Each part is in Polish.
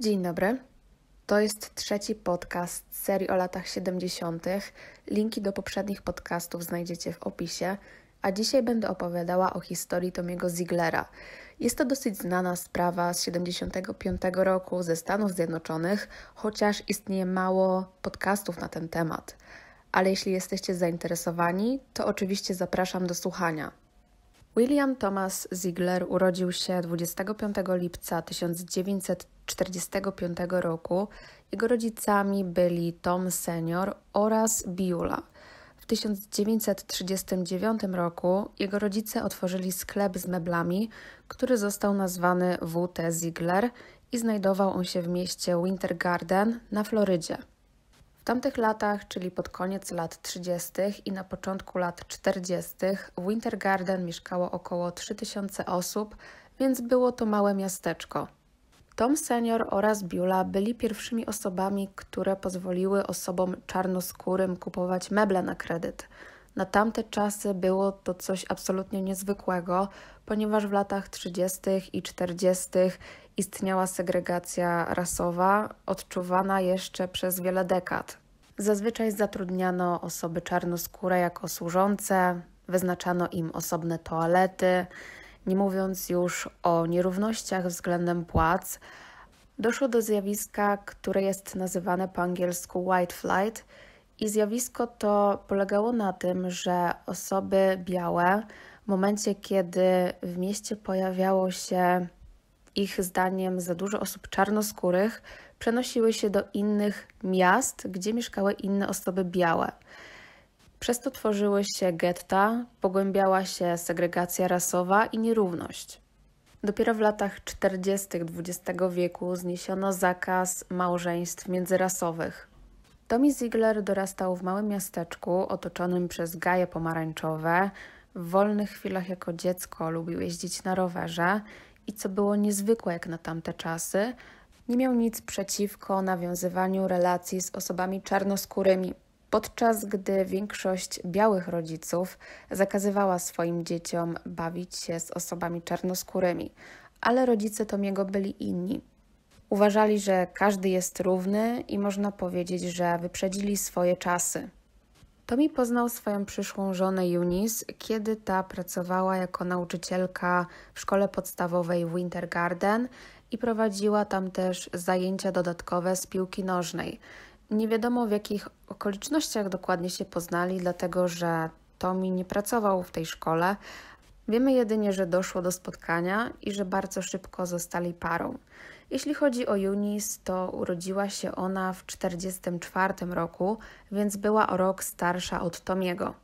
Dzień dobry. To jest trzeci podcast z serii o latach 70. Linki do poprzednich podcastów znajdziecie w opisie, a dzisiaj będę opowiadała o historii Tomiego Ziglera. Jest to dosyć znana sprawa z 75 roku ze Stanów Zjednoczonych, chociaż istnieje mało podcastów na ten temat. Ale jeśli jesteście zainteresowani, to oczywiście zapraszam do słuchania. William Thomas Ziegler urodził się 25 lipca 1945 roku. Jego rodzicami byli Tom senior oraz Biula. W 1939 roku jego rodzice otworzyli sklep z meblami, który został nazwany WT Ziegler i znajdował on się w mieście Winter Garden na Florydzie tamtych latach, czyli pod koniec lat 30. i na początku lat 40., w Winter Garden mieszkało około 3000 osób, więc było to małe miasteczko. Tom senior oraz Biula byli pierwszymi osobami, które pozwoliły osobom czarnoskórym kupować meble na kredyt. Na tamte czasy było to coś absolutnie niezwykłego, ponieważ w latach 30. i 40. istniała segregacja rasowa, odczuwana jeszcze przez wiele dekad. Zazwyczaj zatrudniano osoby czarnoskóre jako służące, wyznaczano im osobne toalety, nie mówiąc już o nierównościach względem płac. Doszło do zjawiska, które jest nazywane po angielsku white flight, i zjawisko to polegało na tym, że osoby białe w momencie, kiedy w mieście pojawiało się ich zdaniem za dużo osób czarnoskórych, przenosiły się do innych miast, gdzie mieszkały inne osoby białe. Przez to tworzyły się getta, pogłębiała się segregacja rasowa i nierówność. Dopiero w latach 40. XX wieku zniesiono zakaz małżeństw międzyrasowych. Tommy Ziegler dorastał w małym miasteczku otoczonym przez gaje pomarańczowe. W wolnych chwilach jako dziecko lubił jeździć na rowerze i co było niezwykłe jak na tamte czasy, nie miał nic przeciwko nawiązywaniu relacji z osobami czarnoskórymi, podczas gdy większość białych rodziców zakazywała swoim dzieciom bawić się z osobami czarnoskórymi, ale rodzice Tomiego byli inni. Uważali, że każdy jest równy i można powiedzieć, że wyprzedzili swoje czasy. Tomi poznał swoją przyszłą żonę Eunice, kiedy ta pracowała jako nauczycielka w szkole podstawowej Winter Garden i prowadziła tam też zajęcia dodatkowe z piłki nożnej. Nie wiadomo w jakich okolicznościach dokładnie się poznali, dlatego że Tomi nie pracował w tej szkole. Wiemy jedynie, że doszło do spotkania i że bardzo szybko zostali parą. Jeśli chodzi o Junis, to urodziła się ona w 1944 roku, więc była o rok starsza od Tomiego.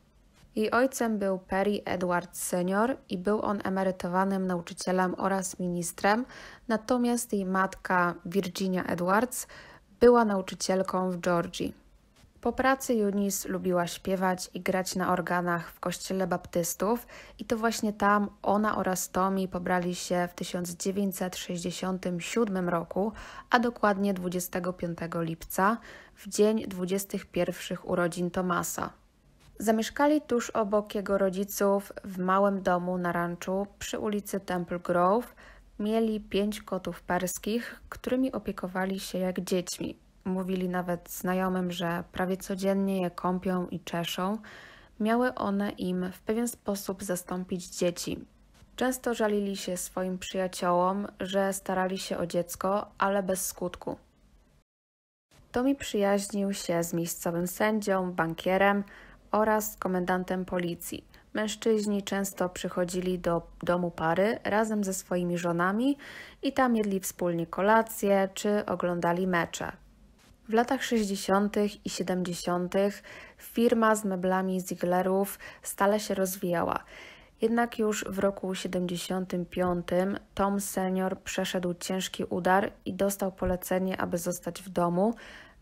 Jej ojcem był Perry Edward senior i był on emerytowanym nauczycielem oraz ministrem, natomiast jej matka Virginia Edwards była nauczycielką w Georgii. Po pracy Eunice lubiła śpiewać i grać na organach w kościele baptystów i to właśnie tam ona oraz Tommy pobrali się w 1967 roku, a dokładnie 25 lipca, w dzień 21 urodzin Tomasa. Zamieszkali tuż obok jego rodziców w małym domu na ranczu przy ulicy Temple Grove. Mieli pięć kotów perskich, którymi opiekowali się jak dziećmi. Mówili nawet znajomym, że prawie codziennie je kąpią i czeszą. Miały one im w pewien sposób zastąpić dzieci. Często żalili się swoim przyjaciołom, że starali się o dziecko, ale bez skutku. Tomi przyjaźnił się z miejscowym sędzią, bankierem, oraz z komendantem policji. Mężczyźni często przychodzili do domu pary razem ze swoimi żonami i tam jedli wspólnie kolacje czy oglądali mecze. W latach 60. i 70. firma z meblami Zieglerów stale się rozwijała. Jednak już w roku 75 Tom senior przeszedł ciężki udar i dostał polecenie, aby zostać w domu,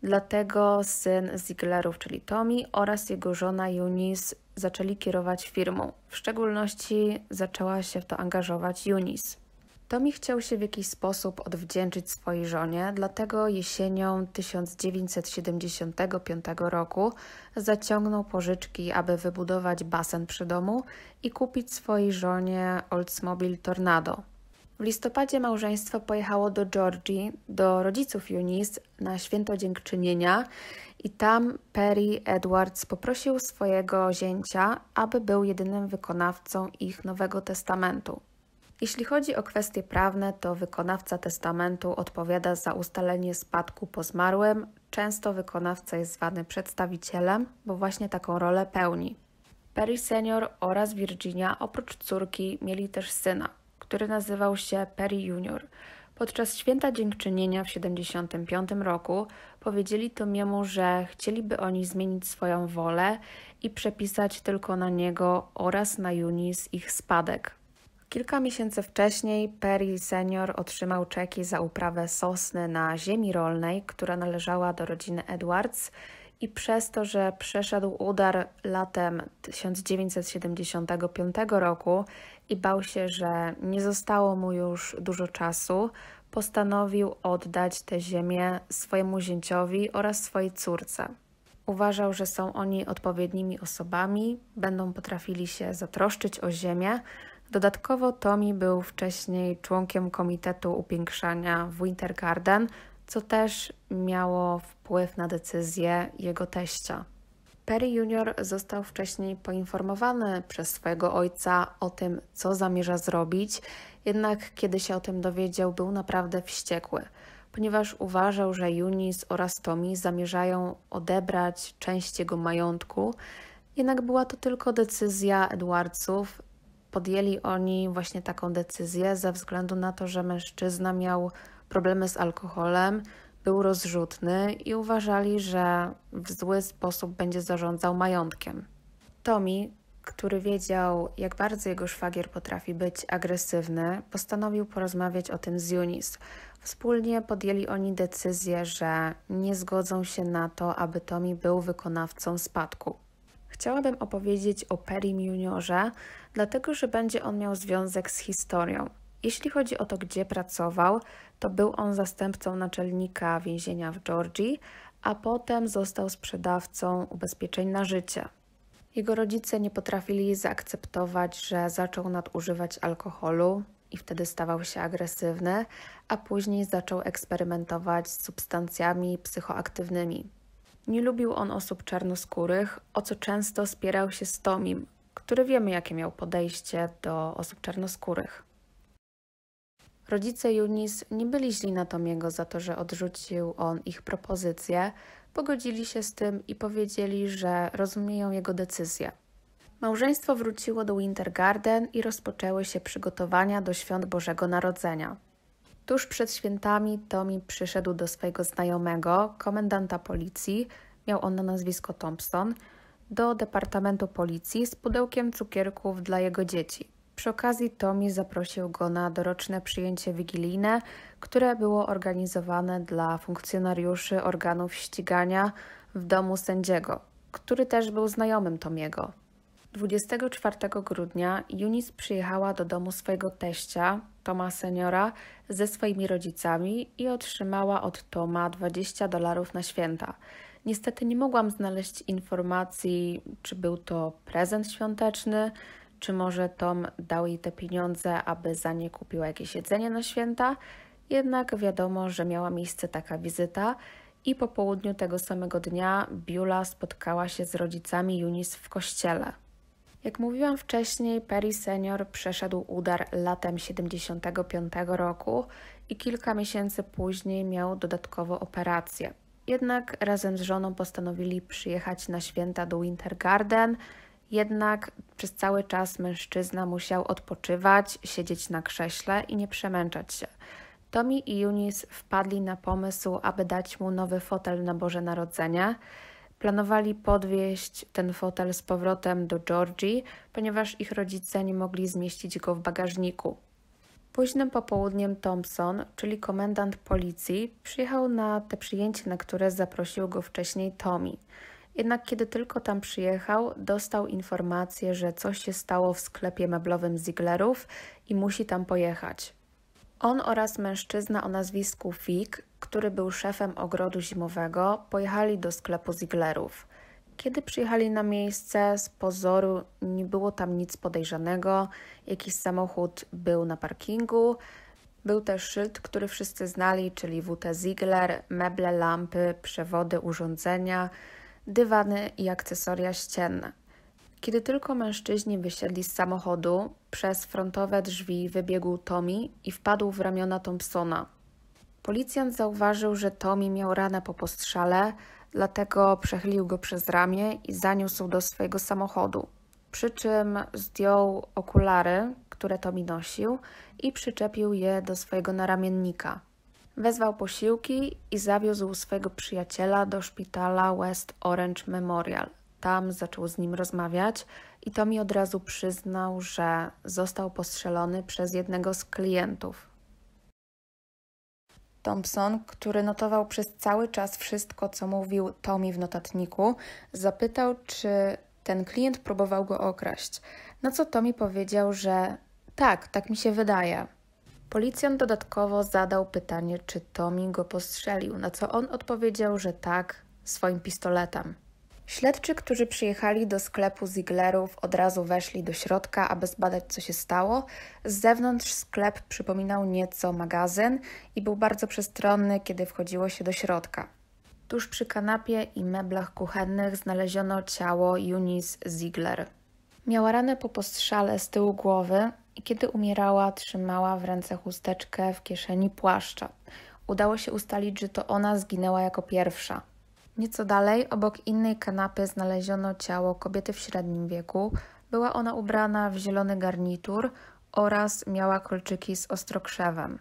Dlatego syn Zieglerów, czyli Tommy oraz jego żona Eunice zaczęli kierować firmą. W szczególności zaczęła się w to angażować Eunice. Tommy chciał się w jakiś sposób odwdzięczyć swojej żonie, dlatego jesienią 1975 roku zaciągnął pożyczki, aby wybudować basen przy domu i kupić swojej żonie Oldsmobile Tornado. W listopadzie małżeństwo pojechało do Georgii, do rodziców Eunice na święto dziękczynienia i tam Perry Edwards poprosił swojego zięcia, aby był jedynym wykonawcą ich Nowego Testamentu. Jeśli chodzi o kwestie prawne, to wykonawca testamentu odpowiada za ustalenie spadku po zmarłym. Często wykonawca jest zwany przedstawicielem, bo właśnie taką rolę pełni. Perry senior oraz Virginia oprócz córki mieli też syna który nazywał się Perry Junior. Podczas święta dziękczynienia w 1975 roku powiedzieli Tomiemu, że chcieliby oni zmienić swoją wolę i przepisać tylko na niego oraz na Junis ich spadek. Kilka miesięcy wcześniej Perry senior otrzymał czeki za uprawę sosny na ziemi rolnej, która należała do rodziny Edwards i przez to, że przeszedł udar latem 1975 roku i bał się, że nie zostało mu już dużo czasu, postanowił oddać tę ziemię swojemu zięciowi oraz swojej córce. Uważał, że są oni odpowiednimi osobami, będą potrafili się zatroszczyć o ziemię. Dodatkowo Tommy był wcześniej członkiem Komitetu Upiększania Wintergarden, co też miało wpływ na decyzję jego teścia. Perry Junior został wcześniej poinformowany przez swojego ojca o tym, co zamierza zrobić, jednak kiedy się o tym dowiedział, był naprawdę wściekły, ponieważ uważał, że Junis oraz Tommy zamierzają odebrać część jego majątku, jednak była to tylko decyzja Edwardsów. Podjęli oni właśnie taką decyzję ze względu na to, że mężczyzna miał problemy z alkoholem, był rozrzutny i uważali, że w zły sposób będzie zarządzał majątkiem. Tommy, który wiedział, jak bardzo jego szwagier potrafi być agresywny, postanowił porozmawiać o tym z Yunis. Wspólnie podjęli oni decyzję, że nie zgodzą się na to, aby Tommy był wykonawcą spadku. Chciałabym opowiedzieć o Perim Juniorze, dlatego że będzie on miał związek z historią. Jeśli chodzi o to, gdzie pracował, to był on zastępcą naczelnika więzienia w Georgii, a potem został sprzedawcą ubezpieczeń na życie. Jego rodzice nie potrafili zaakceptować, że zaczął nadużywać alkoholu i wtedy stawał się agresywny, a później zaczął eksperymentować z substancjami psychoaktywnymi. Nie lubił on osób czarnoskórych, o co często spierał się z Tomim, który wiemy, jakie miał podejście do osób czarnoskórych. Rodzice Eunice nie byli źli na Tomiego za to, że odrzucił on ich propozycję, pogodzili się z tym i powiedzieli, że rozumieją jego decyzję. Małżeństwo wróciło do Winter Garden i rozpoczęły się przygotowania do świąt Bożego Narodzenia. Tuż przed świętami Tomi przyszedł do swojego znajomego, komendanta policji, miał on na nazwisko Thompson, do departamentu policji z pudełkiem cukierków dla jego dzieci. Przy okazji Tomi zaprosił go na doroczne przyjęcie wigilijne, które było organizowane dla funkcjonariuszy organów ścigania w domu sędziego, który też był znajomym Tomiego. 24 grudnia Eunice przyjechała do domu swojego teścia, Toma seniora, ze swoimi rodzicami i otrzymała od Toma 20 dolarów na święta. Niestety nie mogłam znaleźć informacji, czy był to prezent świąteczny, czy może Tom dał jej te pieniądze, aby za nie kupiła jakieś jedzenie na święta. Jednak wiadomo, że miała miejsce taka wizyta i po południu tego samego dnia Biula spotkała się z rodzicami Eunice w kościele. Jak mówiłam wcześniej, Perry senior przeszedł udar latem 75 roku i kilka miesięcy później miał dodatkowo operację. Jednak razem z żoną postanowili przyjechać na święta do Winter Garden, jednak przez cały czas mężczyzna musiał odpoczywać, siedzieć na krześle i nie przemęczać się. Tommy i Eunice wpadli na pomysł, aby dać mu nowy fotel na Boże Narodzenie. Planowali podwieźć ten fotel z powrotem do Georgii, ponieważ ich rodzice nie mogli zmieścić go w bagażniku. Późnym popołudniem Thompson, czyli komendant policji, przyjechał na te przyjęcie, na które zaprosił go wcześniej Tommy. Jednak kiedy tylko tam przyjechał, dostał informację, że coś się stało w sklepie meblowym Zieglerów i musi tam pojechać. On oraz mężczyzna o nazwisku Fig, który był szefem ogrodu zimowego, pojechali do sklepu Zieglerów. Kiedy przyjechali na miejsce, z pozoru nie było tam nic podejrzanego. Jakiś samochód był na parkingu. Był też szyld, który wszyscy znali, czyli WT Ziegler, meble, lampy, przewody, urządzenia – dywany i akcesoria ścienne. Kiedy tylko mężczyźni wysiedli z samochodu, przez frontowe drzwi wybiegł Tommy i wpadł w ramiona Thompsona. Policjant zauważył, że Tommy miał ranę po postrzale, dlatego przechylił go przez ramię i zaniósł do swojego samochodu. Przy czym zdjął okulary, które Tommy nosił, i przyczepił je do swojego naramiennika. Wezwał posiłki i zawiózł swego przyjaciela do szpitala West Orange Memorial. Tam zaczął z nim rozmawiać i to mi od razu przyznał, że został postrzelony przez jednego z klientów. Thompson, który notował przez cały czas wszystko, co mówił Tommy w notatniku, zapytał, czy ten klient próbował go okraść. Na co Tommy powiedział, że tak, tak mi się wydaje. Policjant dodatkowo zadał pytanie, czy Tommy go postrzelił, na co on odpowiedział, że tak, swoim pistoletem. Śledczy, którzy przyjechali do sklepu Ziglerów, od razu weszli do środka, aby zbadać, co się stało. Z zewnątrz sklep przypominał nieco magazyn i był bardzo przestronny, kiedy wchodziło się do środka. Tuż przy kanapie i meblach kuchennych znaleziono ciało Eunice Ziegler. Miała ranę po postrzale z tyłu głowy, i kiedy umierała, trzymała w ręce chusteczkę w kieszeni płaszcza. Udało się ustalić, że to ona zginęła jako pierwsza. Nieco dalej, obok innej kanapy, znaleziono ciało kobiety w średnim wieku. Była ona ubrana w zielony garnitur oraz miała kolczyki z ostrokrzewem.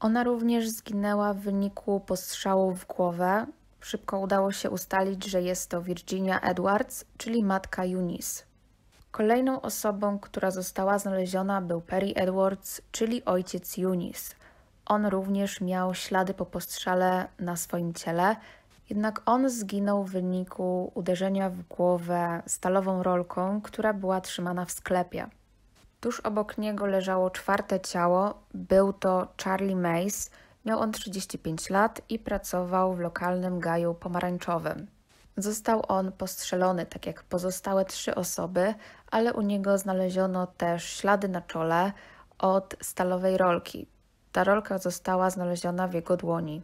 Ona również zginęła w wyniku postrzału w głowę. Szybko udało się ustalić, że jest to Virginia Edwards, czyli matka Eunice. Kolejną osobą, która została znaleziona był Perry Edwards, czyli ojciec Eunice. On również miał ślady po postrzale na swoim ciele, jednak on zginął w wyniku uderzenia w głowę stalową rolką, która była trzymana w sklepie. Tuż obok niego leżało czwarte ciało, był to Charlie Mays. Miał on 35 lat i pracował w lokalnym gaju pomarańczowym. Został on postrzelony, tak jak pozostałe trzy osoby, ale u niego znaleziono też ślady na czole od stalowej rolki. Ta rolka została znaleziona w jego dłoni.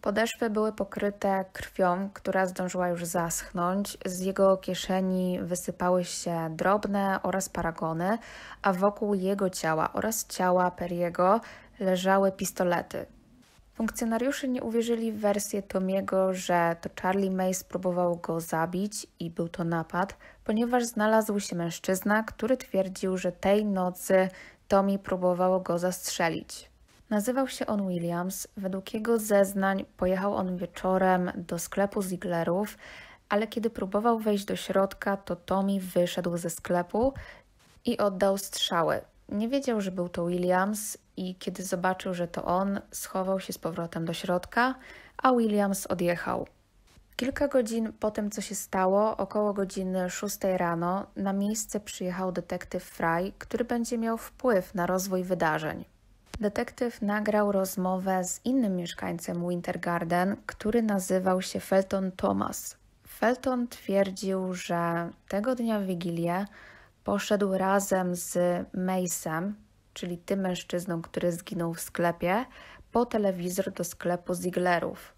Podeszwy były pokryte krwią, która zdążyła już zaschnąć. Z jego kieszeni wysypały się drobne oraz paragony, a wokół jego ciała oraz ciała Periego leżały pistolety. Funkcjonariusze nie uwierzyli w wersję Tomiego, że to Charlie May spróbował go zabić i był to napad, ponieważ znalazł się mężczyzna, który twierdził, że tej nocy Tommy próbował go zastrzelić. Nazywał się on Williams. Według jego zeznań pojechał on wieczorem do sklepu Ziglerów, ale kiedy próbował wejść do środka, to Tommy wyszedł ze sklepu i oddał strzały. Nie wiedział, że był to Williams i kiedy zobaczył, że to on, schował się z powrotem do środka, a Williams odjechał. Kilka godzin po tym, co się stało, około godziny 6 rano, na miejsce przyjechał detektyw Fry, który będzie miał wpływ na rozwój wydarzeń. Detektyw nagrał rozmowę z innym mieszkańcem Winter Garden, który nazywał się Felton Thomas. Felton twierdził, że tego dnia w Wigilię poszedł razem z Mace'em, czyli tym mężczyzną, który zginął w sklepie, po telewizor do sklepu Ziglerów.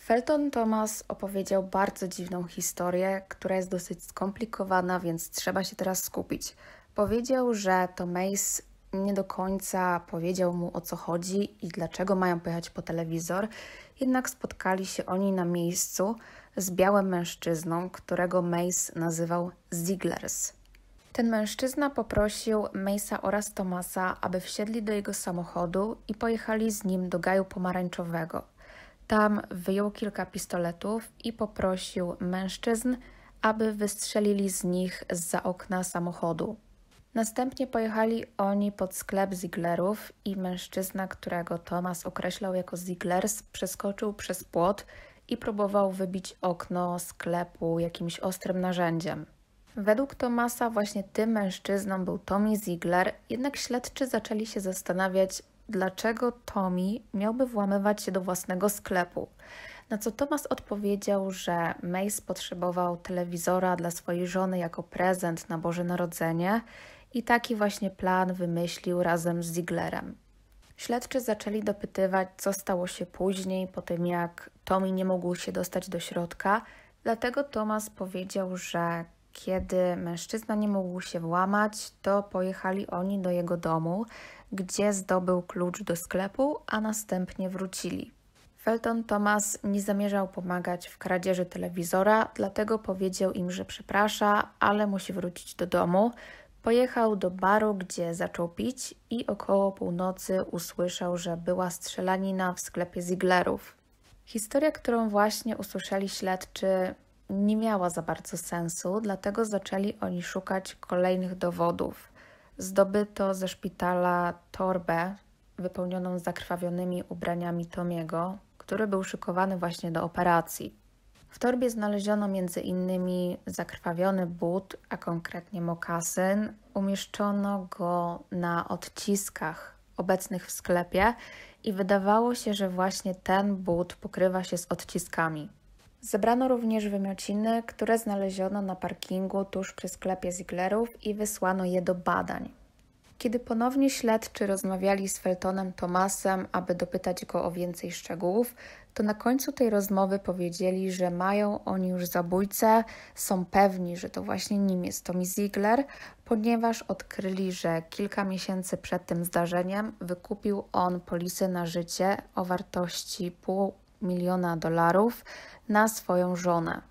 Felton Thomas opowiedział bardzo dziwną historię, która jest dosyć skomplikowana, więc trzeba się teraz skupić. Powiedział, że to Mace nie do końca powiedział mu o co chodzi i dlaczego mają pojechać po telewizor, jednak spotkali się oni na miejscu z białym mężczyzną, którego Mace nazywał Ziglers. Ten mężczyzna poprosił Mesa oraz Tomasa, aby wsiedli do jego samochodu i pojechali z nim do gaju pomarańczowego. Tam wyjął kilka pistoletów i poprosił mężczyzn, aby wystrzelili z nich z za okna samochodu. Następnie pojechali oni pod sklep Ziglerów i mężczyzna, którego Tomas określał jako Ziglers, przeskoczył przez płot i próbował wybić okno sklepu jakimś ostrym narzędziem. Według Tomasa właśnie tym mężczyzną był Tommy Ziegler, jednak śledczy zaczęli się zastanawiać, dlaczego Tommy miałby włamywać się do własnego sklepu. Na co Tomas odpowiedział, że Mace potrzebował telewizora dla swojej żony jako prezent na Boże Narodzenie i taki właśnie plan wymyślił razem z Zieglerem. Śledczy zaczęli dopytywać, co stało się później, po tym jak Tommy nie mógł się dostać do środka, dlatego Tomas powiedział, że kiedy mężczyzna nie mógł się włamać, to pojechali oni do jego domu, gdzie zdobył klucz do sklepu, a następnie wrócili. Felton Thomas nie zamierzał pomagać w kradzieży telewizora, dlatego powiedział im, że przeprasza, ale musi wrócić do domu. Pojechał do baru, gdzie zaczął pić i około północy usłyszał, że była strzelanina w sklepie Ziglerów. Historia, którą właśnie usłyszeli śledczy, nie miała za bardzo sensu, dlatego zaczęli oni szukać kolejnych dowodów. Zdobyto ze szpitala torbę wypełnioną zakrwawionymi ubraniami Tomiego, który był szykowany właśnie do operacji. W torbie znaleziono m.in. zakrwawiony but, a konkretnie mokasyn. Umieszczono go na odciskach obecnych w sklepie i wydawało się, że właśnie ten but pokrywa się z odciskami. Zebrano również wymiociny, które znaleziono na parkingu tuż przy sklepie Ziglerów i wysłano je do badań. Kiedy ponownie śledczy rozmawiali z Feltonem Tomasem, aby dopytać go o więcej szczegółów, to na końcu tej rozmowy powiedzieli, że mają oni już zabójcę, są pewni, że to właśnie nim jest Tommy Ziegler, ponieważ odkryli, że kilka miesięcy przed tym zdarzeniem wykupił on polisy na życie o wartości pół miliona dolarów na swoją żonę.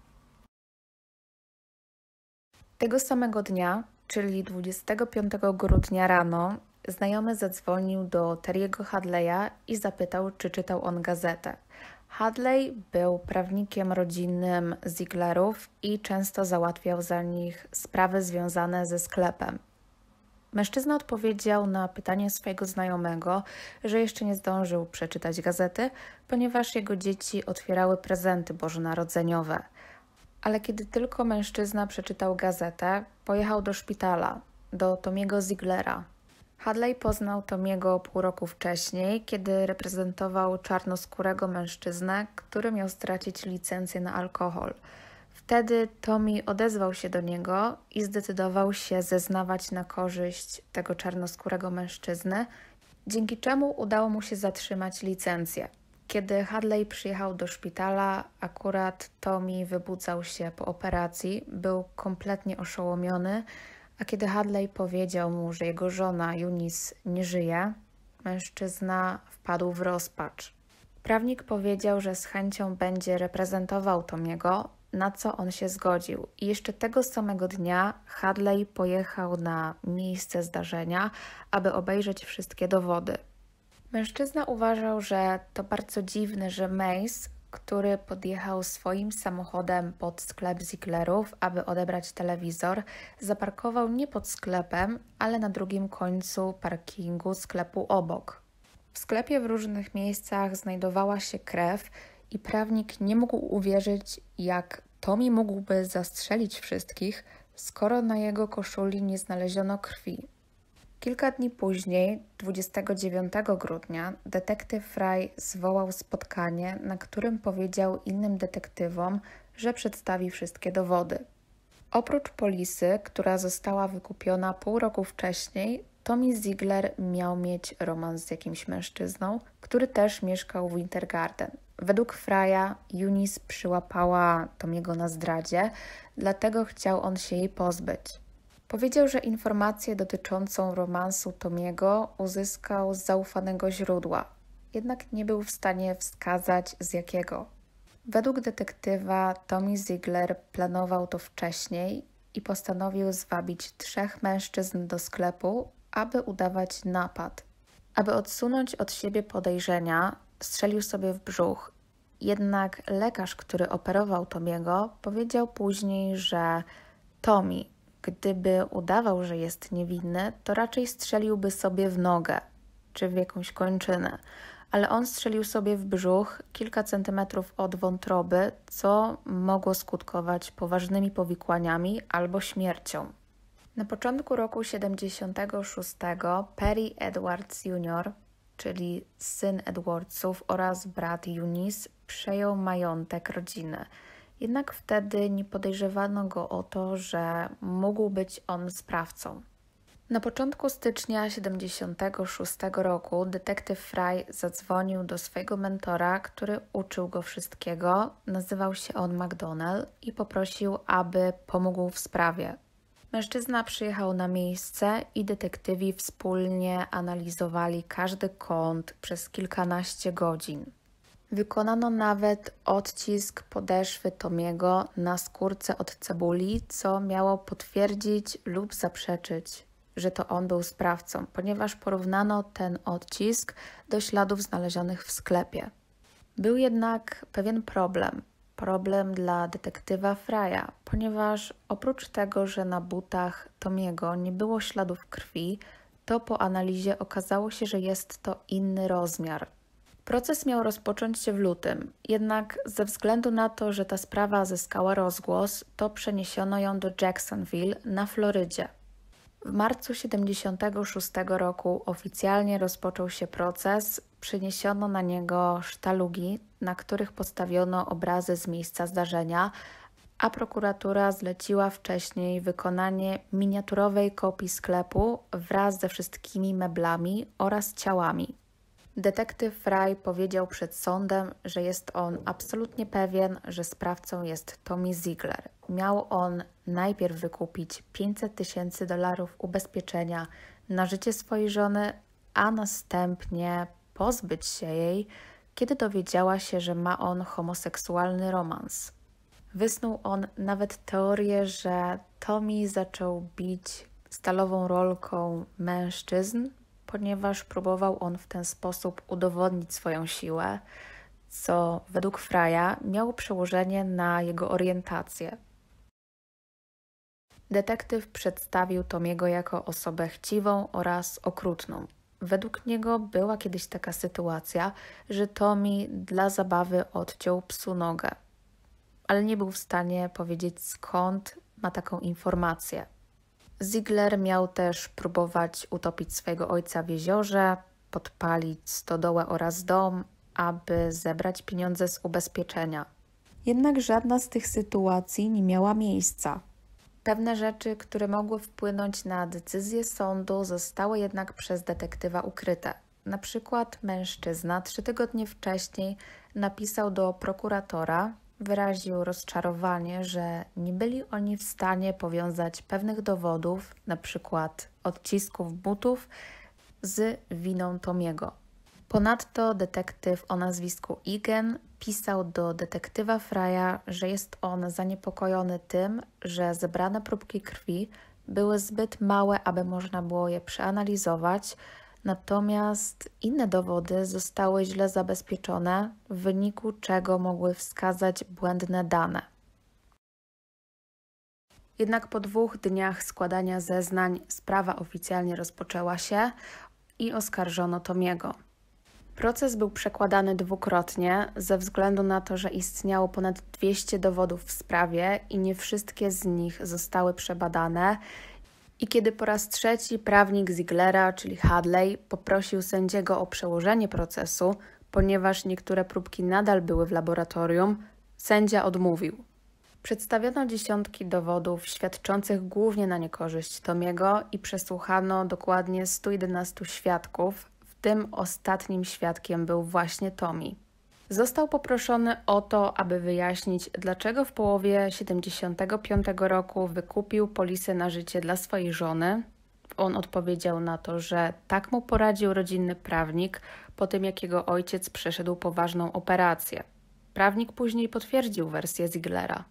Tego samego dnia, czyli 25 grudnia rano, znajomy zadzwonił do Teriego Hadleya i zapytał, czy czytał on gazetę. Hadley był prawnikiem rodzinnym Ziglarów i często załatwiał za nich sprawy związane ze sklepem. Mężczyzna odpowiedział na pytanie swojego znajomego, że jeszcze nie zdążył przeczytać gazety, ponieważ jego dzieci otwierały prezenty bożonarodzeniowe. Ale kiedy tylko mężczyzna przeczytał gazetę, pojechał do szpitala, do Tomiego Ziglera. Hadley poznał Tomiego pół roku wcześniej, kiedy reprezentował czarnoskórego mężczyznę, który miał stracić licencję na alkohol – Wtedy Tommy odezwał się do niego i zdecydował się zeznawać na korzyść tego czarnoskórego mężczyzny, dzięki czemu udało mu się zatrzymać licencję. Kiedy Hadley przyjechał do szpitala, akurat Tommy wybudzał się po operacji, był kompletnie oszołomiony, a kiedy Hadley powiedział mu, że jego żona Eunice nie żyje, mężczyzna wpadł w rozpacz. Prawnik powiedział, że z chęcią będzie reprezentował Tomiego, na co on się zgodził. I jeszcze tego samego dnia Hadley pojechał na miejsce zdarzenia, aby obejrzeć wszystkie dowody. Mężczyzna uważał, że to bardzo dziwne, że Mace, który podjechał swoim samochodem pod sklep Ziglerów, aby odebrać telewizor, zaparkował nie pod sklepem, ale na drugim końcu parkingu sklepu obok. W sklepie w różnych miejscach znajdowała się krew i prawnik nie mógł uwierzyć, jak Tommy mógłby zastrzelić wszystkich, skoro na jego koszuli nie znaleziono krwi. Kilka dni później, 29 grudnia, detektyw Fry zwołał spotkanie, na którym powiedział innym detektywom, że przedstawi wszystkie dowody. Oprócz polisy, która została wykupiona pół roku wcześniej, Tommy Ziegler miał mieć romans z jakimś mężczyzną, który też mieszkał w Wintergarden. Według Fraja Eunice przyłapała Tomiego na zdradzie, dlatego chciał on się jej pozbyć. Powiedział, że informację dotyczącą romansu Tomiego uzyskał z zaufanego źródła, jednak nie był w stanie wskazać z jakiego. Według detektywa Tommy Ziegler planował to wcześniej i postanowił zwabić trzech mężczyzn do sklepu, aby udawać napad. Aby odsunąć od siebie podejrzenia, strzelił sobie w brzuch. Jednak lekarz, który operował Tomiego, powiedział później, że Tomi, gdyby udawał, że jest niewinny, to raczej strzeliłby sobie w nogę czy w jakąś kończynę, ale on strzelił sobie w brzuch kilka centymetrów od wątroby, co mogło skutkować poważnymi powikłaniami albo śmiercią. Na początku roku 76 Perry Edwards Jr., czyli syn Edwardsów oraz brat Eunice, przejął majątek rodziny. Jednak wtedy nie podejrzewano go o to, że mógł być on sprawcą. Na początku stycznia 76 roku detektyw Fry zadzwonił do swojego mentora, który uczył go wszystkiego. Nazywał się on McDonnell i poprosił, aby pomógł w sprawie. Mężczyzna przyjechał na miejsce i detektywi wspólnie analizowali każdy kąt przez kilkanaście godzin. Wykonano nawet odcisk podeszwy Tomiego na skórce od cebuli, co miało potwierdzić lub zaprzeczyć, że to on był sprawcą, ponieważ porównano ten odcisk do śladów znalezionych w sklepie. Był jednak pewien problem, problem dla detektywa Fraja, ponieważ oprócz tego, że na butach Tomiego nie było śladów krwi, to po analizie okazało się, że jest to inny rozmiar. Proces miał rozpocząć się w lutym, jednak ze względu na to, że ta sprawa zyskała rozgłos, to przeniesiono ją do Jacksonville na Florydzie. W marcu 76 roku oficjalnie rozpoczął się proces, przeniesiono na niego sztalugi, na których postawiono obrazy z miejsca zdarzenia, a prokuratura zleciła wcześniej wykonanie miniaturowej kopii sklepu wraz ze wszystkimi meblami oraz ciałami. Detektyw Fry powiedział przed sądem, że jest on absolutnie pewien, że sprawcą jest Tommy Ziegler. Miał on najpierw wykupić 500 tysięcy dolarów ubezpieczenia na życie swojej żony, a następnie pozbyć się jej kiedy dowiedziała się, że ma on homoseksualny romans. Wysnuł on nawet teorię, że Tommy zaczął bić stalową rolką mężczyzn, ponieważ próbował on w ten sposób udowodnić swoją siłę, co według Fraja miało przełożenie na jego orientację. Detektyw przedstawił Tomiego jako osobę chciwą oraz okrutną. Według niego była kiedyś taka sytuacja, że Tommy dla zabawy odciął psu nogę, ale nie był w stanie powiedzieć skąd ma taką informację. Ziegler miał też próbować utopić swojego ojca w jeziorze, podpalić stodołę oraz dom, aby zebrać pieniądze z ubezpieczenia. Jednak żadna z tych sytuacji nie miała miejsca. Pewne rzeczy, które mogły wpłynąć na decyzję sądu, zostały jednak przez detektywa ukryte. Na przykład mężczyzna trzy tygodnie wcześniej napisał do prokuratora, wyraził rozczarowanie, że nie byli oni w stanie powiązać pewnych dowodów, na przykład odcisków butów, z winą Tomiego. Ponadto detektyw o nazwisku Igen pisał do detektywa Fraja, że jest on zaniepokojony tym, że zebrane próbki krwi były zbyt małe, aby można było je przeanalizować, natomiast inne dowody zostały źle zabezpieczone, w wyniku czego mogły wskazać błędne dane. Jednak po dwóch dniach składania zeznań sprawa oficjalnie rozpoczęła się i oskarżono Tomiego. Proces był przekładany dwukrotnie ze względu na to, że istniało ponad 200 dowodów w sprawie i nie wszystkie z nich zostały przebadane. I kiedy po raz trzeci prawnik Ziglera, czyli Hadley, poprosił sędziego o przełożenie procesu, ponieważ niektóre próbki nadal były w laboratorium, sędzia odmówił. Przedstawiono dziesiątki dowodów świadczących głównie na niekorzyść Tomiego i przesłuchano dokładnie 111 świadków, tym ostatnim świadkiem był właśnie Tommy. Został poproszony o to, aby wyjaśnić, dlaczego w połowie 75 roku wykupił polisę na życie dla swojej żony. On odpowiedział na to, że tak mu poradził rodzinny prawnik po tym, jak jego ojciec przeszedł poważną operację. Prawnik później potwierdził wersję Ziglera.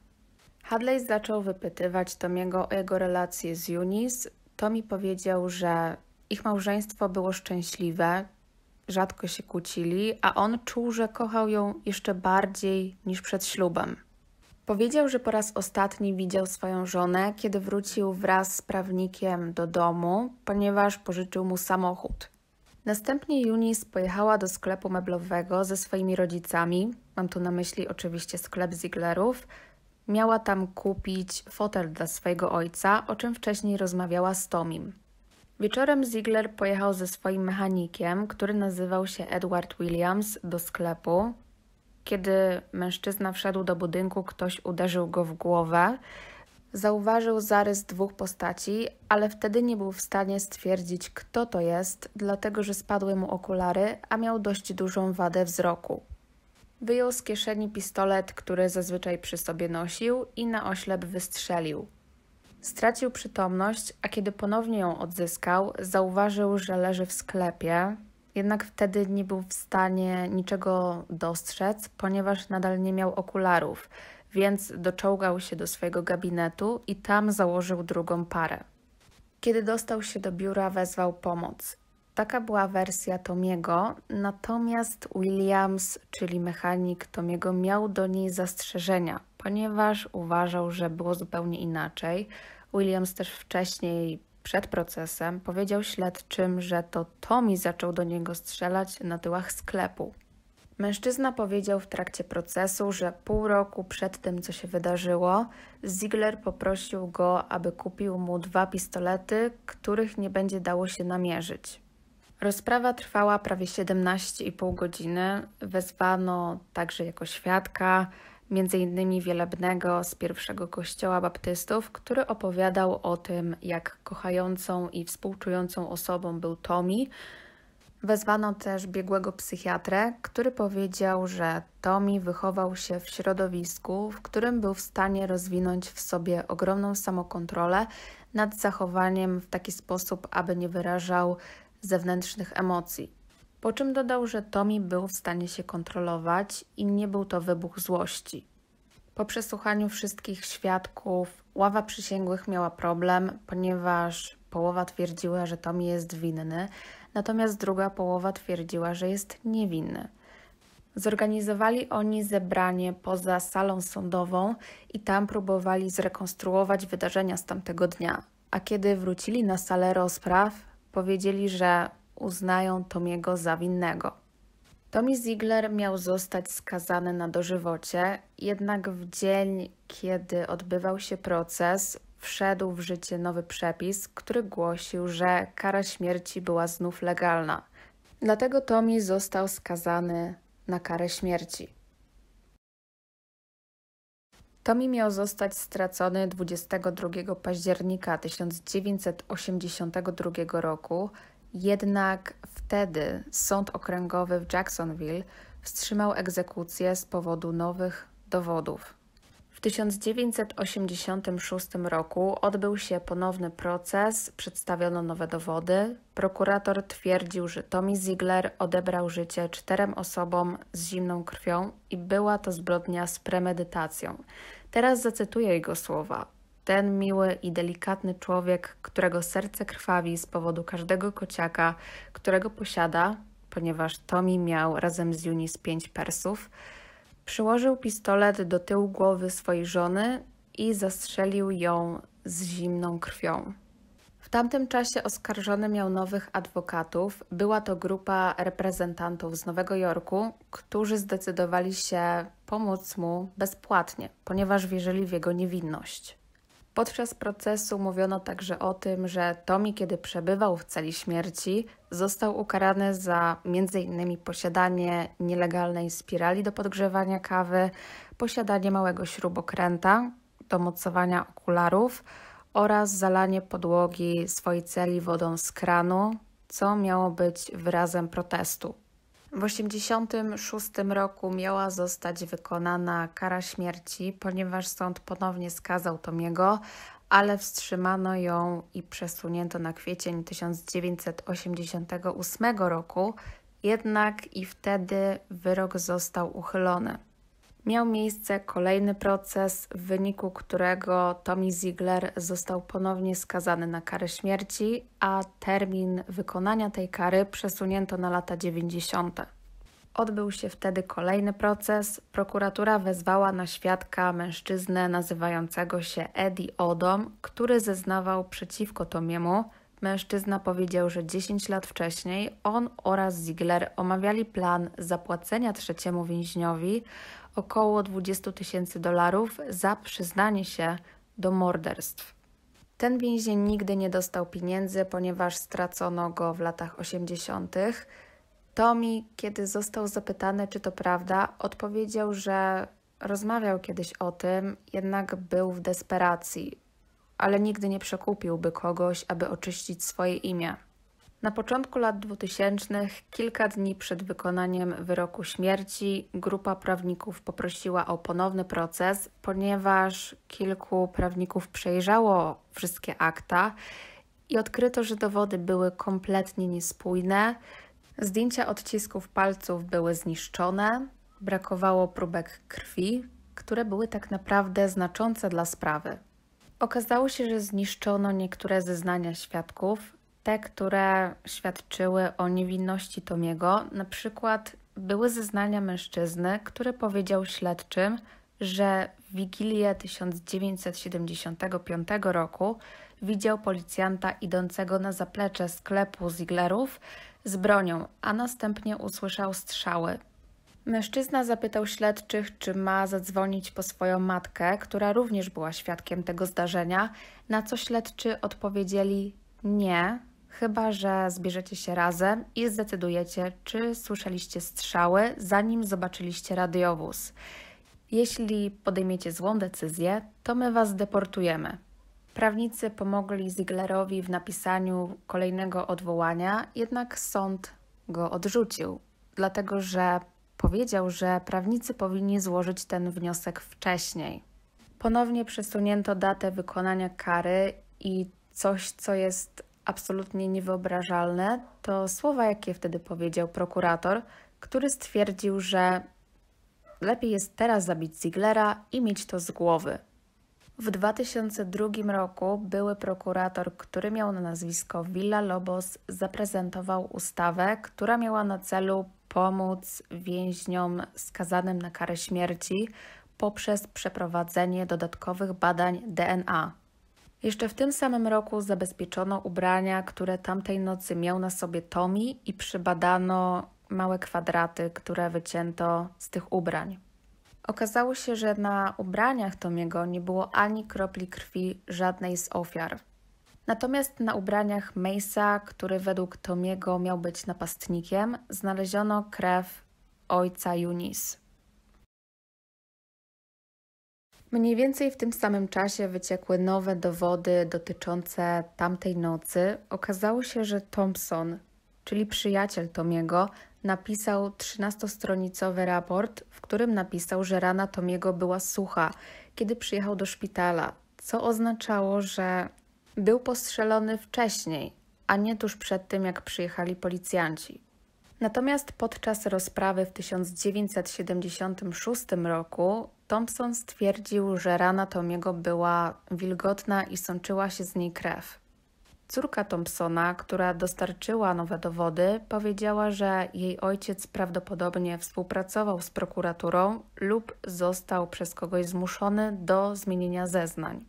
Hadley zaczął wypytywać Tomiego o jego relacje z Eunice. Tomi powiedział, że ich małżeństwo było szczęśliwe, rzadko się kłócili, a on czuł, że kochał ją jeszcze bardziej niż przed ślubem. Powiedział, że po raz ostatni widział swoją żonę, kiedy wrócił wraz z prawnikiem do domu, ponieważ pożyczył mu samochód. Następnie Junis pojechała do sklepu meblowego ze swoimi rodzicami, mam tu na myśli oczywiście sklep Ziglerów. Miała tam kupić fotel dla swojego ojca, o czym wcześniej rozmawiała z Tomim. Wieczorem Ziegler pojechał ze swoim mechanikiem, który nazywał się Edward Williams, do sklepu. Kiedy mężczyzna wszedł do budynku, ktoś uderzył go w głowę. Zauważył zarys dwóch postaci, ale wtedy nie był w stanie stwierdzić, kto to jest, dlatego że spadły mu okulary, a miał dość dużą wadę wzroku. Wyjął z kieszeni pistolet, który zazwyczaj przy sobie nosił, i na oślep wystrzelił. Stracił przytomność, a kiedy ponownie ją odzyskał, zauważył, że leży w sklepie, jednak wtedy nie był w stanie niczego dostrzec, ponieważ nadal nie miał okularów, więc doczołgał się do swojego gabinetu i tam założył drugą parę. Kiedy dostał się do biura, wezwał pomoc. Taka była wersja Tomiego, natomiast Williams, czyli mechanik Tomiego, miał do niej zastrzeżenia, ponieważ uważał, że było zupełnie inaczej. Williams też wcześniej, przed procesem, powiedział śledczym, że to Tommy zaczął do niego strzelać na tyłach sklepu. Mężczyzna powiedział w trakcie procesu, że pół roku przed tym, co się wydarzyło, Ziegler poprosił go, aby kupił mu dwa pistolety, których nie będzie dało się namierzyć. Rozprawa trwała prawie 17,5 godziny. Wezwano także jako świadka między innymi wielebnego z pierwszego kościoła baptystów, który opowiadał o tym, jak kochającą i współczującą osobą był Tomi. Wezwano też biegłego psychiatrę, który powiedział, że Tomi wychował się w środowisku, w którym był w stanie rozwinąć w sobie ogromną samokontrolę nad zachowaniem w taki sposób, aby nie wyrażał zewnętrznych emocji. Po czym dodał, że Tommy był w stanie się kontrolować i nie był to wybuch złości. Po przesłuchaniu wszystkich świadków, ława przysięgłych miała problem, ponieważ połowa twierdziła, że Tommy jest winny, natomiast druga połowa twierdziła, że jest niewinny. Zorganizowali oni zebranie poza salą sądową i tam próbowali zrekonstruować wydarzenia z tamtego dnia. A kiedy wrócili na salę rozpraw, powiedzieli, że uznają Tomiego za winnego. Tommy Ziegler miał zostać skazany na dożywocie, jednak w dzień, kiedy odbywał się proces, wszedł w życie nowy przepis, który głosił, że kara śmierci była znów legalna. Dlatego Tommy został skazany na karę śmierci. Tommy miał zostać stracony 22 października 1982 roku jednak wtedy sąd okręgowy w Jacksonville wstrzymał egzekucję z powodu nowych dowodów. W 1986 roku odbył się ponowny proces, przedstawiono nowe dowody. Prokurator twierdził, że Tommy Ziegler odebrał życie czterem osobom z zimną krwią i była to zbrodnia z premedytacją. Teraz zacytuję jego słowa ten miły i delikatny człowiek, którego serce krwawi z powodu każdego kociaka, którego posiada, ponieważ Tommy miał razem z Junis pięć persów, przyłożył pistolet do tyłu głowy swojej żony i zastrzelił ją z zimną krwią. W tamtym czasie oskarżony miał nowych adwokatów. Była to grupa reprezentantów z Nowego Jorku, którzy zdecydowali się pomóc mu bezpłatnie, ponieważ wierzyli w jego niewinność. Podczas procesu mówiono także o tym, że Tomi, kiedy przebywał w celi śmierci, został ukarany za m.in. posiadanie nielegalnej spirali do podgrzewania kawy, posiadanie małego śrubokręta do mocowania okularów oraz zalanie podłogi swojej celi wodą z kranu, co miało być wyrazem protestu. W 1986 roku miała zostać wykonana kara śmierci, ponieważ sąd ponownie skazał Tomiego, ale wstrzymano ją i przesunięto na kwiecień 1988 roku. Jednak i wtedy wyrok został uchylony miał miejsce kolejny proces, w wyniku którego Tommy Ziegler został ponownie skazany na karę śmierci, a termin wykonania tej kary przesunięto na lata 90. Odbył się wtedy kolejny proces. Prokuratura wezwała na świadka mężczyznę nazywającego się Eddie Odom, który zeznawał przeciwko Tomiemu. Mężczyzna powiedział, że 10 lat wcześniej on oraz Ziegler omawiali plan zapłacenia trzeciemu więźniowi około 20 tysięcy dolarów za przyznanie się do morderstw. Ten więzień nigdy nie dostał pieniędzy, ponieważ stracono go w latach 80. Tommy, kiedy został zapytany, czy to prawda, odpowiedział, że rozmawiał kiedyś o tym, jednak był w desperacji, ale nigdy nie przekupiłby kogoś, aby oczyścić swoje imię. Na początku lat 2000, kilka dni przed wykonaniem wyroku śmierci, grupa prawników poprosiła o ponowny proces, ponieważ kilku prawników przejrzało wszystkie akta i odkryto, że dowody były kompletnie niespójne. Zdjęcia odcisków palców były zniszczone, brakowało próbek krwi, które były tak naprawdę znaczące dla sprawy. Okazało się, że zniszczono niektóre zeznania świadków, te, które świadczyły o niewinności Tomiego, na przykład były zeznania mężczyzny, który powiedział śledczym, że w Wigilię 1975 roku widział policjanta idącego na zaplecze sklepu Ziglerów z bronią, a następnie usłyszał strzały. Mężczyzna zapytał śledczych, czy ma zadzwonić po swoją matkę, która również była świadkiem tego zdarzenia, na co śledczy odpowiedzieli nie, chyba że zbierzecie się razem i zdecydujecie, czy słyszeliście strzały, zanim zobaczyliście radiowóz. Jeśli podejmiecie złą decyzję, to my was deportujemy. Prawnicy pomogli Ziglerowi w napisaniu kolejnego odwołania, jednak sąd go odrzucił, dlatego że powiedział, że prawnicy powinni złożyć ten wniosek wcześniej. Ponownie przesunięto datę wykonania kary i coś, co jest absolutnie niewyobrażalne to słowa, jakie wtedy powiedział prokurator, który stwierdził, że lepiej jest teraz zabić Ziglera i mieć to z głowy. W 2002 roku były prokurator, który miał na nazwisko Villa Lobos, zaprezentował ustawę, która miała na celu pomóc więźniom skazanym na karę śmierci poprzez przeprowadzenie dodatkowych badań DNA. Jeszcze w tym samym roku zabezpieczono ubrania, które tamtej nocy miał na sobie Tommy i przybadano małe kwadraty, które wycięto z tych ubrań. Okazało się, że na ubraniach Tomiego nie było ani kropli krwi żadnej z ofiar. Natomiast na ubraniach Mace'a, który według Tomiego miał być napastnikiem, znaleziono krew ojca Eunice. Mniej więcej w tym samym czasie wyciekły nowe dowody dotyczące tamtej nocy. Okazało się, że Thompson, czyli przyjaciel Tomiego, napisał 13-stronicowy raport, w którym napisał, że rana Tomiego była sucha, kiedy przyjechał do szpitala, co oznaczało, że był postrzelony wcześniej, a nie tuż przed tym, jak przyjechali policjanci. Natomiast podczas rozprawy w 1976 roku Thompson stwierdził, że rana Tomiego była wilgotna i sączyła się z niej krew. Córka Thompsona, która dostarczyła nowe dowody, powiedziała, że jej ojciec prawdopodobnie współpracował z prokuraturą lub został przez kogoś zmuszony do zmienienia zeznań.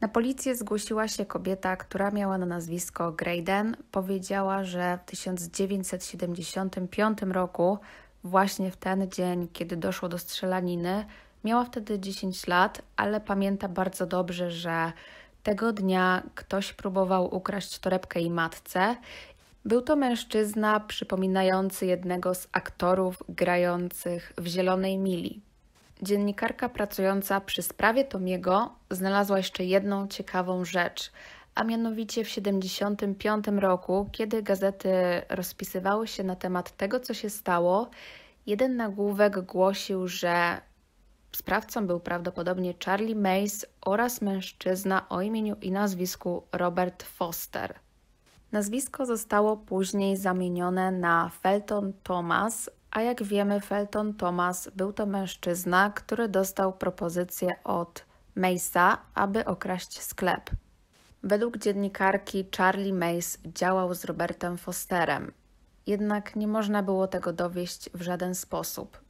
Na policję zgłosiła się kobieta, która miała na nazwisko Graydon. Powiedziała, że w 1975 roku, właśnie w ten dzień, kiedy doszło do strzelaniny, Miała wtedy 10 lat, ale pamięta bardzo dobrze, że tego dnia ktoś próbował ukraść torebkę jej matce. Był to mężczyzna przypominający jednego z aktorów grających w Zielonej Mili. Dziennikarka pracująca przy sprawie Tomiego znalazła jeszcze jedną ciekawą rzecz, a mianowicie w 1975 roku, kiedy gazety rozpisywały się na temat tego, co się stało, jeden nagłówek głosił, że Sprawcą był prawdopodobnie Charlie Mays oraz mężczyzna o imieniu i nazwisku Robert Foster. Nazwisko zostało później zamienione na Felton Thomas, a jak wiemy, Felton Thomas był to mężczyzna, który dostał propozycję od Mace'a, aby okraść sklep. Według dziennikarki Charlie Mace działał z Robertem Fosterem, jednak nie można było tego dowieść w żaden sposób.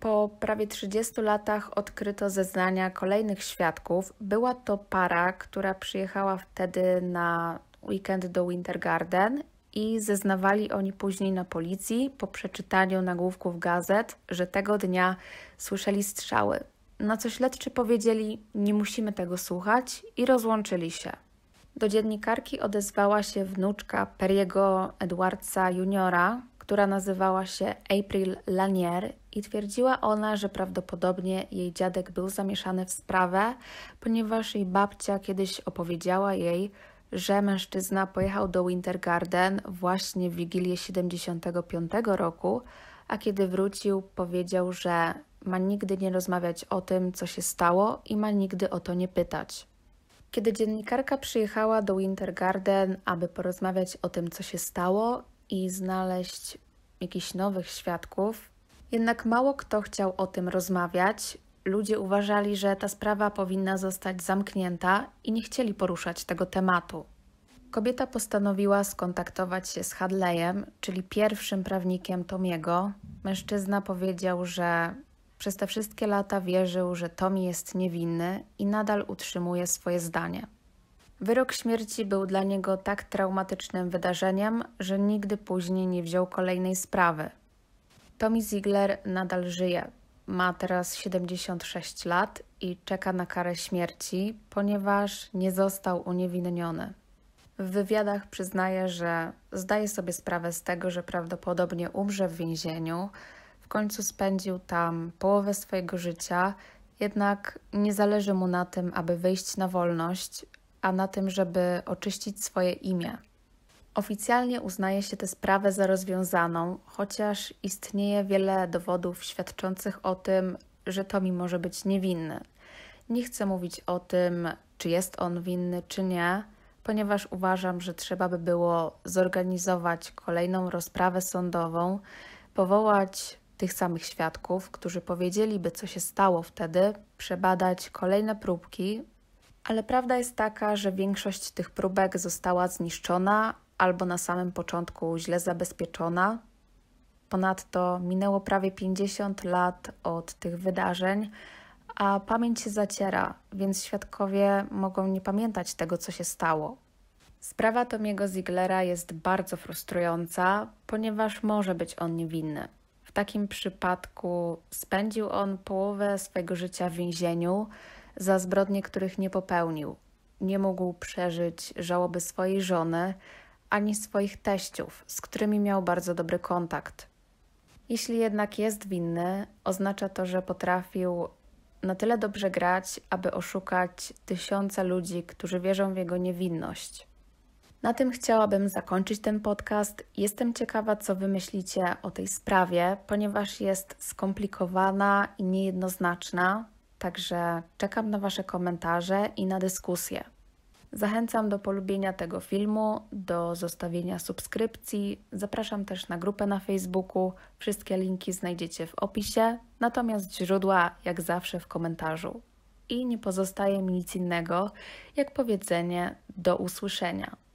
Po prawie 30 latach odkryto zeznania kolejnych świadków. Była to para, która przyjechała wtedy na weekend do Winter Garden i zeznawali oni później na policji po przeczytaniu nagłówków gazet, że tego dnia słyszeli strzały. Na co śledczy powiedzieli: Nie musimy tego słuchać i rozłączyli się. Do dziennikarki odezwała się wnuczka Periego Edwardsa Juniora, która nazywała się April Lanier i twierdziła ona, że prawdopodobnie jej dziadek był zamieszany w sprawę, ponieważ jej babcia kiedyś opowiedziała jej, że mężczyzna pojechał do Winter Garden właśnie w Wigilię 75 roku, a kiedy wrócił, powiedział, że ma nigdy nie rozmawiać o tym, co się stało i ma nigdy o to nie pytać. Kiedy dziennikarka przyjechała do Winter Garden, aby porozmawiać o tym, co się stało i znaleźć jakichś nowych świadków, jednak mało kto chciał o tym rozmawiać. Ludzie uważali, że ta sprawa powinna zostać zamknięta i nie chcieli poruszać tego tematu. Kobieta postanowiła skontaktować się z Hadleyem, czyli pierwszym prawnikiem Tomiego. Mężczyzna powiedział, że przez te wszystkie lata wierzył, że Tomi jest niewinny i nadal utrzymuje swoje zdanie. Wyrok śmierci był dla niego tak traumatycznym wydarzeniem, że nigdy później nie wziął kolejnej sprawy. Tommy Ziegler nadal żyje. Ma teraz 76 lat i czeka na karę śmierci, ponieważ nie został uniewinniony. W wywiadach przyznaje, że zdaje sobie sprawę z tego, że prawdopodobnie umrze w więzieniu. W końcu spędził tam połowę swojego życia, jednak nie zależy mu na tym, aby wyjść na wolność, a na tym, żeby oczyścić swoje imię. Oficjalnie uznaje się tę sprawę za rozwiązaną, chociaż istnieje wiele dowodów świadczących o tym, że Tomi może być niewinny. Nie chcę mówić o tym, czy jest on winny, czy nie, ponieważ uważam, że trzeba by było zorganizować kolejną rozprawę sądową, powołać tych samych świadków, którzy powiedzieliby, co się stało wtedy, przebadać kolejne próbki, ale prawda jest taka, że większość tych próbek została zniszczona albo na samym początku źle zabezpieczona. Ponadto minęło prawie 50 lat od tych wydarzeń, a pamięć się zaciera, więc świadkowie mogą nie pamiętać tego, co się stało. Sprawa Tomiego Ziglera jest bardzo frustrująca, ponieważ może być on niewinny. W takim przypadku spędził on połowę swojego życia w więzieniu za zbrodnie, których nie popełnił. Nie mógł przeżyć żałoby swojej żony, ani swoich teściów, z którymi miał bardzo dobry kontakt. Jeśli jednak jest winny, oznacza to, że potrafił na tyle dobrze grać, aby oszukać tysiące ludzi, którzy wierzą w jego niewinność. Na tym chciałabym zakończyć ten podcast. Jestem ciekawa, co wy myślicie o tej sprawie, ponieważ jest skomplikowana i niejednoznaczna. Także czekam na Wasze komentarze i na dyskusję. Zachęcam do polubienia tego filmu, do zostawienia subskrypcji. Zapraszam też na grupę na Facebooku. Wszystkie linki znajdziecie w opisie, natomiast źródła jak zawsze w komentarzu. I nie pozostaje mi nic innego, jak powiedzenie do usłyszenia.